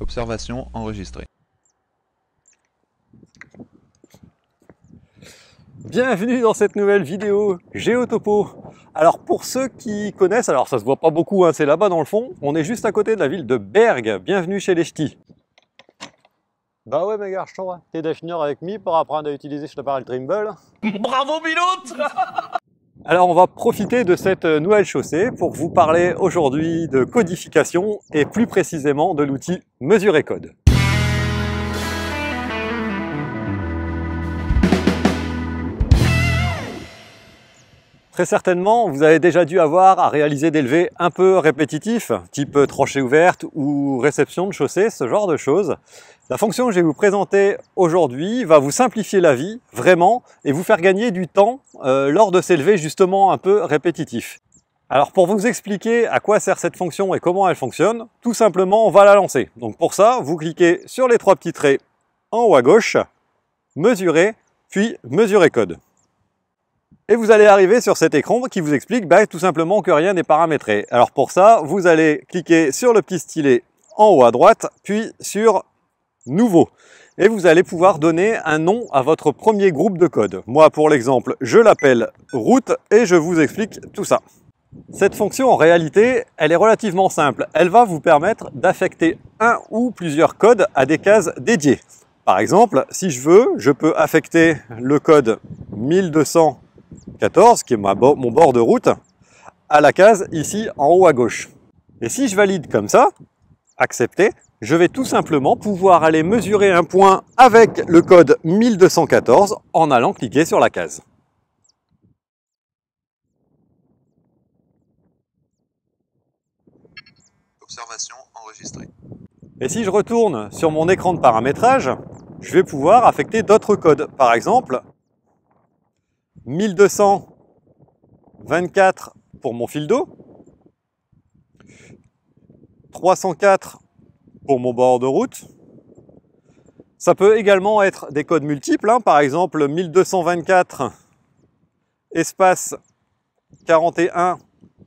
Observation enregistrée. Bienvenue dans cette nouvelle vidéo Géotopo. Alors pour ceux qui connaissent, alors ça se voit pas beaucoup, hein, c'est là-bas dans le fond, on est juste à côté de la ville de Berg. Bienvenue chez les ch'tis. Bah ouais, mes gars, je hein. t'es avec mi pour apprendre à utiliser cet appareil Trimble. Bravo, pilote alors on va profiter de cette euh, nouvelle chaussée pour vous parler aujourd'hui de codification et plus précisément de l'outil Mesurer Code. Très certainement, vous avez déjà dû avoir à réaliser des levées un peu répétitifs, type tranchée ouverte ou réception de chaussée, ce genre de choses. La fonction que je vais vous présenter aujourd'hui va vous simplifier la vie, vraiment, et vous faire gagner du temps euh, lors de ces levées justement un peu répétitifs. Alors pour vous expliquer à quoi sert cette fonction et comment elle fonctionne, tout simplement on va la lancer. Donc pour ça, vous cliquez sur les trois petits traits en haut à gauche, mesurer, puis mesurer code. Et vous allez arriver sur cet écran qui vous explique bah, tout simplement que rien n'est paramétré. Alors pour ça, vous allez cliquer sur le petit stylet en haut à droite, puis sur Nouveau. Et vous allez pouvoir donner un nom à votre premier groupe de codes. Moi, pour l'exemple, je l'appelle route et je vous explique tout ça. Cette fonction, en réalité, elle est relativement simple. Elle va vous permettre d'affecter un ou plusieurs codes à des cases dédiées. Par exemple, si je veux, je peux affecter le code 1200 14, qui est mon bord de route, à la case ici en haut à gauche. Et si je valide comme ça, accepter, je vais tout simplement pouvoir aller mesurer un point avec le code 1214 en allant cliquer sur la case. Observation enregistrée. Et si je retourne sur mon écran de paramétrage, je vais pouvoir affecter d'autres codes. Par exemple, 1224 pour mon fil d'eau, 304 pour mon bord de route. Ça peut également être des codes multiples, hein. par exemple 1224 espace 41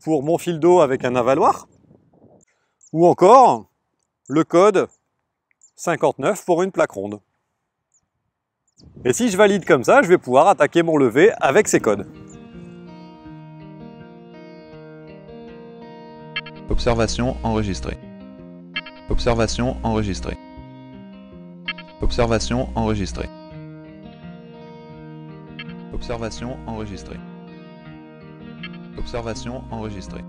pour mon fil d'eau avec un avaloir, ou encore le code 59 pour une plaque ronde. Et si je valide comme ça, je vais pouvoir attaquer mon lever avec ces codes. Observation enregistrée. Observation enregistrée. Observation enregistrée. Observation enregistrée. Observation enregistrée.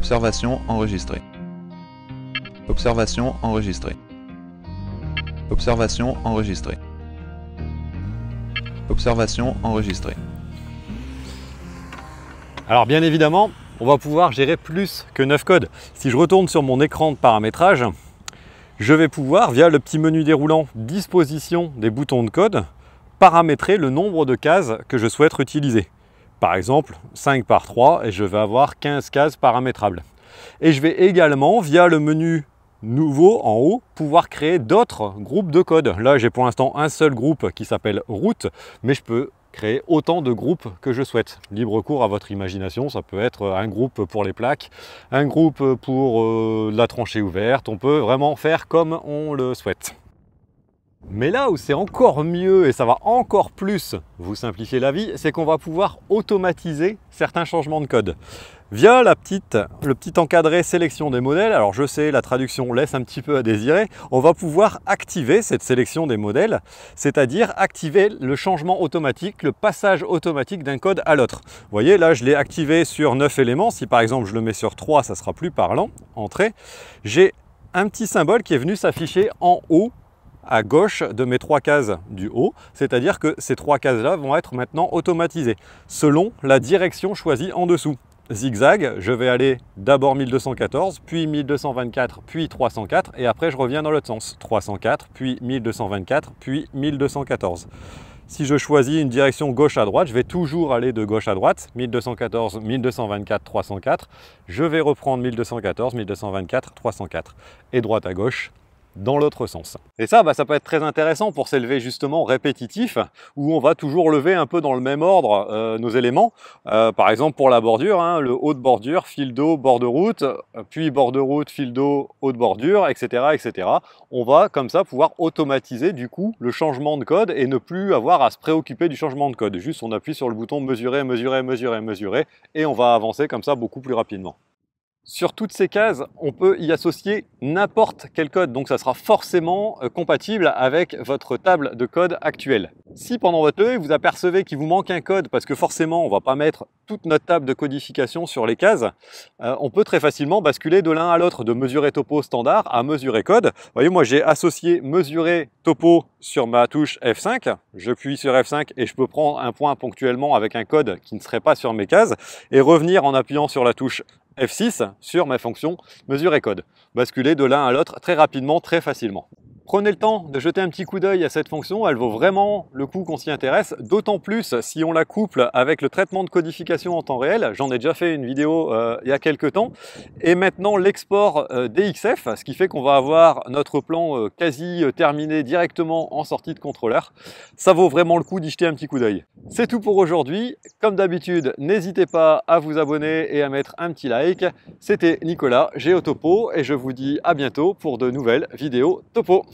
Observation enregistrée. Observation enregistrée. Observation enregistrée. Observation enregistrée. Alors bien évidemment, on va pouvoir gérer plus que 9 codes. Si je retourne sur mon écran de paramétrage, je vais pouvoir, via le petit menu déroulant Disposition des boutons de code, paramétrer le nombre de cases que je souhaite utiliser par exemple 5 par 3 et je vais avoir 15 cases paramétrables. Et je vais également, via le menu nouveau en haut, pouvoir créer d'autres groupes de code. Là, j'ai pour l'instant un seul groupe qui s'appelle route, mais je peux créer autant de groupes que je souhaite. Libre cours à votre imagination, ça peut être un groupe pour les plaques, un groupe pour euh, la tranchée ouverte, on peut vraiment faire comme on le souhaite. Mais là où c'est encore mieux et ça va encore plus vous simplifier la vie, c'est qu'on va pouvoir automatiser certains changements de code via la petite, le petit encadré sélection des modèles. Alors je sais, la traduction laisse un petit peu à désirer. On va pouvoir activer cette sélection des modèles, c'est-à-dire activer le changement automatique, le passage automatique d'un code à l'autre. Vous voyez, là je l'ai activé sur 9 éléments. Si par exemple je le mets sur 3, ça sera plus parlant, entrée. J'ai un petit symbole qui est venu s'afficher en haut à gauche de mes trois cases du haut, c'est-à-dire que ces trois cases-là vont être maintenant automatisées selon la direction choisie en dessous. Zigzag, je vais aller d'abord 1214, puis 1224, puis 304, et après je reviens dans l'autre sens, 304, puis 1224, puis 1214. Si je choisis une direction gauche à droite, je vais toujours aller de gauche à droite, 1214, 1224, 304. Je vais reprendre 1214, 1224, 304. Et droite à gauche, dans l'autre sens. Et ça, bah, ça peut être très intéressant pour s'élever, justement répétitif, où on va toujours lever un peu dans le même ordre euh, nos éléments. Euh, par exemple, pour la bordure, hein, le haut de bordure, fil d'eau, bord de route, puis bord de route, fil d'eau, haut de bordure, etc., etc. On va comme ça pouvoir automatiser du coup le changement de code et ne plus avoir à se préoccuper du changement de code. Juste, on appuie sur le bouton mesurer, mesurer, mesurer, mesurer, et on va avancer comme ça beaucoup plus rapidement. Sur toutes ces cases, on peut y associer n'importe quel code, donc ça sera forcément euh, compatible avec votre table de code actuelle. Si pendant votre œil, vous apercevez qu'il vous manque un code, parce que forcément, on ne va pas mettre toute notre table de codification sur les cases, euh, on peut très facilement basculer de l'un à l'autre, de mesurer topo standard à mesurer code. Vous voyez, moi j'ai associé mesurer topo sur ma touche F5, je puis sur F5 et je peux prendre un point ponctuellement avec un code qui ne serait pas sur mes cases, et revenir en appuyant sur la touche F6 sur ma fonction mesure et code. Basculer de l'un à l'autre très rapidement, très facilement. Prenez le temps de jeter un petit coup d'œil à cette fonction, elle vaut vraiment le coup qu'on s'y intéresse, d'autant plus si on la couple avec le traitement de codification en temps réel, j'en ai déjà fait une vidéo euh, il y a quelques temps, et maintenant l'export euh, DXF, ce qui fait qu'on va avoir notre plan euh, quasi terminé directement en sortie de contrôleur. Ça vaut vraiment le coup d'y jeter un petit coup d'œil. C'est tout pour aujourd'hui, comme d'habitude n'hésitez pas à vous abonner et à mettre un petit like. C'était Nicolas, Géotopo, et je vous dis à bientôt pour de nouvelles vidéos Topo.